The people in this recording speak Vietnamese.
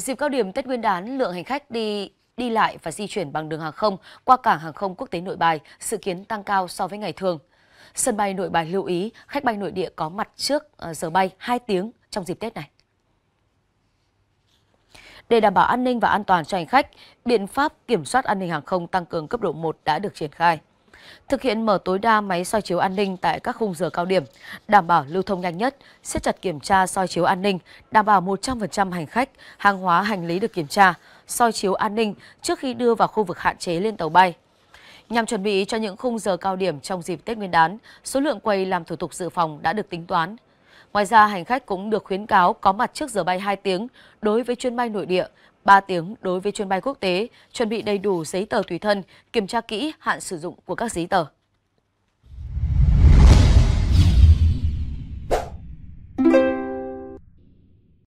Dịp cao điểm Tết Nguyên đán, lượng hành khách đi đi lại và di chuyển bằng đường hàng không qua cảng hàng không quốc tế Nội Bài dự kiến tăng cao so với ngày thường. Sân bay Nội Bài lưu ý khách bay nội địa có mặt trước ờ, giờ bay 2 tiếng trong dịp Tết này. Để đảm bảo an ninh và an toàn cho hành khách, biện pháp kiểm soát an ninh hàng không tăng cường cấp độ 1 đã được triển khai thực hiện mở tối đa máy soi chiếu an ninh tại các khung giờ cao điểm, đảm bảo lưu thông nhanh nhất, siết chặt kiểm tra soi chiếu an ninh, đảm bảo 100% hành khách, hàng hóa hành lý được kiểm tra, soi chiếu an ninh trước khi đưa vào khu vực hạn chế lên tàu bay. Nhằm chuẩn bị cho những khung giờ cao điểm trong dịp Tết Nguyên đán, số lượng quầy làm thủ tục dự phòng đã được tính toán Ngoài ra, hành khách cũng được khuyến cáo có mặt trước giờ bay 2 tiếng đối với chuyến bay nội địa, 3 tiếng đối với chuyến bay quốc tế, chuẩn bị đầy đủ giấy tờ tùy thân, kiểm tra kỹ hạn sử dụng của các giấy tờ.